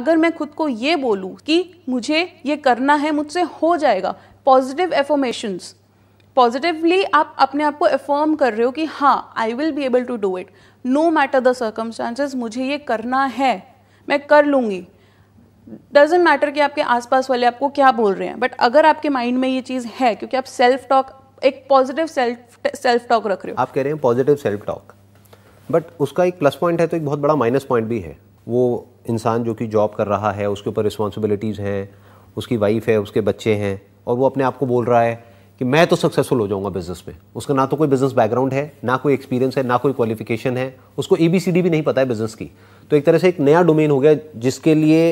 अगर मैं खुद को ये बोलूँ कि मुझे ये करना है मुझसे हो जाएगा पॉजिटिव एफॉर्मेशंस पॉजिटिवली आप अपने आप को एफर्म कर रहे हो कि हाँ I will be able to do it no matter the circumstances मुझे ये करना है मैं कर लूँगी डजेंट मैटर कि आपके आसपास वाले आपको क्या बोल रहे हैं बट अगर आपके माइंड में ये चीज़ है क्योंकि आप सेल्फ टॉक एक पॉजिटिव सेल्फ सेल्फ टॉक रख रहे हो आप कह रहे हैं पॉजिटिव सेल्फ टॉक बट उसका एक प्लस पॉइंट है तो एक बहुत बड़ा माइनस पॉइंट भी है वो इंसान जो कि जॉब कर रहा है उसके ऊपर रिस्पॉन्सिबिलिटीज़ हैं उसकी वाइफ है उसके बच्चे हैं और वो अपने आप को बोल रहा है कि मैं तो सक्सेसफुल हो जाऊंगा बिज़नेस में उसका ना तो कोई बिज़नेस बैकग्राउंड है ना कोई एक्सपीरियंस है ना कोई क्वालिफिकेशन है उसको ए बी सी डी भी नहीं पता है बिज़नेस की तो एक तरह से एक नया डोमेन हो गया जिसके लिए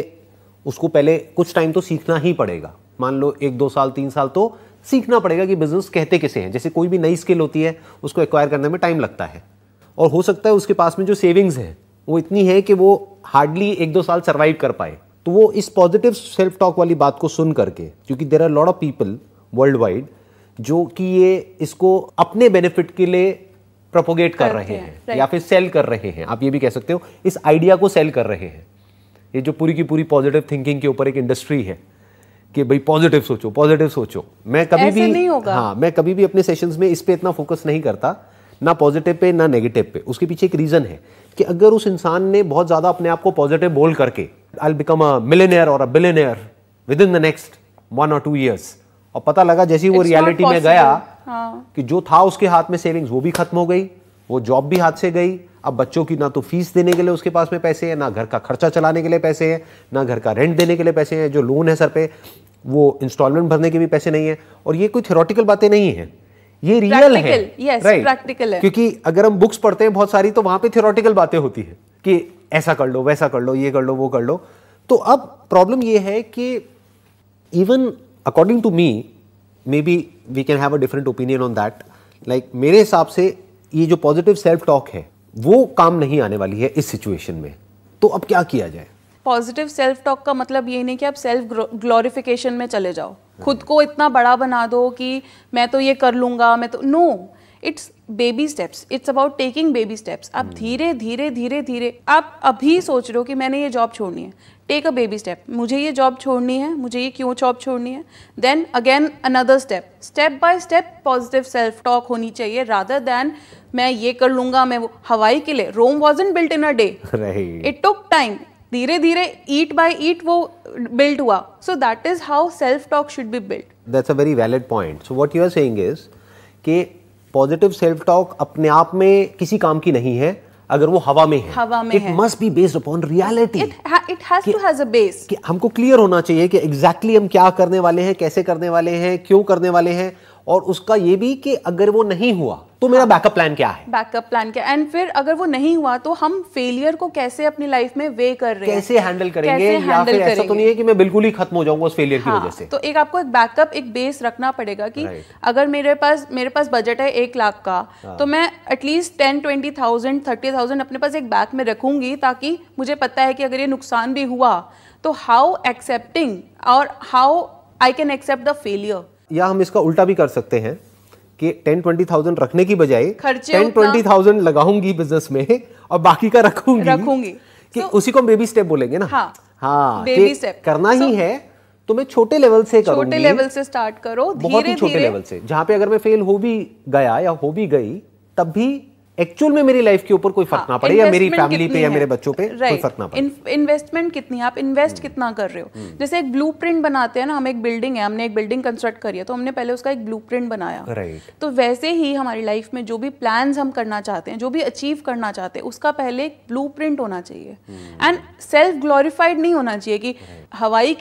उसको पहले कुछ टाइम तो सीखना ही पड़ेगा मान लो एक दो साल तीन साल तो सीखना पड़ेगा कि बिज़नेस कहते किसे हैं जैसे कोई भी नई स्किल होती है उसको एक्वायर करने में टाइम लगता है और हो सकता है उसके पास में जो सेविंग्स हैं वो इतनी है कि वो हार्डली एक दो साल सर्वाइव कर पाए तो वो इस पॉजिटिव सेल्फ टॉक वाली बात को सुन करके क्योंकि there are lot of people worldwide जो कि ये इसको अपने बेनिफिट के लिए प्रोपोगेट कर रहे हैं या फिर सेल कर रहे हैं आप ये भी कह सकते हो इस आइडिया को सेल कर रहे हैं ये जो पूरी की पूरी पॉजिटिव थिंकिंग के ऊपर एक इंडस्ट्री है कि भाई पॉजिटिव सोचो पॉजिटिव सोचो मैं कभी भी नहीं होगा हाँ मैं कभी भी अपने सेशंस में इस पे इतना फोकस नहीं करता ना पॉजिटिव पे ना नेगेटिव पे उसके पीछे एक रीज़न है कि अगर उस इंसान ने बहुत ज़्यादा अपने आप को पॉजिटिव बोल करके आई बिकम अ मिलेनियर और a billionaire within the next one और टू ईयर्स और पता लगा जैसे ही वो रियलिटी में गया हाँ. कि जो था उसके हाथ में सेविंग्स वो भी खत्म हो गई वो जॉब भी हाथ से गई अब बच्चों की ना तो फीस देने के लिए उसके पास में पैसे हैं ना घर का खर्चा चलाने के लिए पैसे हैं ना घर का रेंट देने के लिए पैसे हैं जो लोन है सर पे वो इंस्टॉलमेंट भरने के भी पैसे नहीं है और ये कोई थेरोटिकल बातें नहीं है ये रियल है yes, right. प्रैक्टिकल है क्योंकि अगर हम बुक्स पढ़ते हैं बहुत सारी तो वहां पे थियोरटिकल बातें होती है कि ऐसा कर लो वैसा कर लो ये कर लो वो कर लो तो अब प्रॉब्लम ये है कि even according to me maybe we can have a different opinion on that like मेरे हिसाब से ये जो पॉजिटिव सेल्फ टॉक है वो काम नहीं आने वाली है इस सिचुएशन में तो अब क्या किया जाए पॉजिटिव सेल्फ टॉक का मतलब ये नहीं कि आप सेल्फ ग्लोरिफिकेशन में चले जाओ खुद को इतना बड़ा बना दो कि मैं तो ये कर लूँगा मैं तो no it's baby steps it's about taking baby steps आप hmm. धीरे धीरे धीरे धीरे आप अभी सोच रहे हो कि मैंने ये जॉब छोड़नी है टेक अ बेबी स्टेप मुझे ये जॉब छोड़नी है मुझे ये क्यों जॉब छोड़नी है then again another step step by step positive self talk होनी चाहिए रादर देन मैं ये कर लूंगा मैं वो हवाई किले Rome wasn't built in a day it took time धीरे धीरे ईट बाय ईट वो built हुआ so that is how self talk should be built that's a very valid point so what you are saying is कि positive self talk अपने आप में किसी काम की नहीं है अगर वो हवा में है हवा में it must be based upon reality it has to has a base कि हमको क्लियर होना चाहिए कि एग्जैक्टली exactly हम क्या करने वाले हैं कैसे करने वाले हैं क्यों करने वाले हैं और उसका ये भी कि अगर वो नहीं हुआ तो मेरा बैकअप हाँ। प्लान क्या है बैकअप प्लान क्या एंड फिर अगर वो नहीं हुआ तो हम फेलियर को कैसे अपनी लाइफ में वे कर रहे हैं कैसे हैंडल करेंगे कैसे या फिर ऐसा तो नहीं है कि मैं बिल्कुल ही खत्म हो जाऊंगा उस फेलियर हाँ, की वजह से तो एक आपको एक बैकअप एक बेस रखना पड़ेगा कि right. अगर मेरे पास मेरे पास बजट है एक लाख का हाँ. तो मैं at least ten twenty thousand thirty thousand अपने पास एक बैक में रखूंगी ताकि मुझे पता है कि अगर ये नुकसान भी हुआ तो हाउ एक्सेप्टिंग और how I can accept the failure या हम इसका उल्टा भी कर सकते हैं कि टेन ट्वेंटी थाउजेंड रखने की बजाय टेन ट्वेंटी थाउजेंड लगाऊंगी बिजनेस में और बाकी का रखूंगी रखूंगी कि so, उसी को बेबी स्टेप बोलेंगे ना हाँ, हाँ बेबी स्टेप करना so, ही है तो मैं छोटे लेवल से करूंगी छोटे लेवल से स्टार्ट करो बहुत ही छोटे लेवल से जहां पे अगर मैं फेल हो भी गया या हो भी गई तब भी एक्चुअल में मेरी लाइफ के ऊपर कोई फर्क हाँ, ना पड़े या मेरी फैमिली पे या मेरे बच्चों पे right. कोई फर्क ना पड़े इन्वेस्टमेंट कितनी आप इन्वेस्ट कितना कर रहे हो हम्म। जैसे एक ब्लूप्रिंट बनाते हैं ना हम एक बिल्डिंग है हमने एक बिल्डिंग कंस्ट्रक्ट करी है तो हमने पहले उसका एक प्रिंट बनाया right. तो वैसे ही हमारी लाइफ में जो भी प्लान हम करना चाहते हैं जो भी अचीव करना चाहते हैं उसका पहले एक ब्लू होना चाहिए एंड सेल्फ ग्लोरिफाइड नहीं होना चाहिए कि हवाई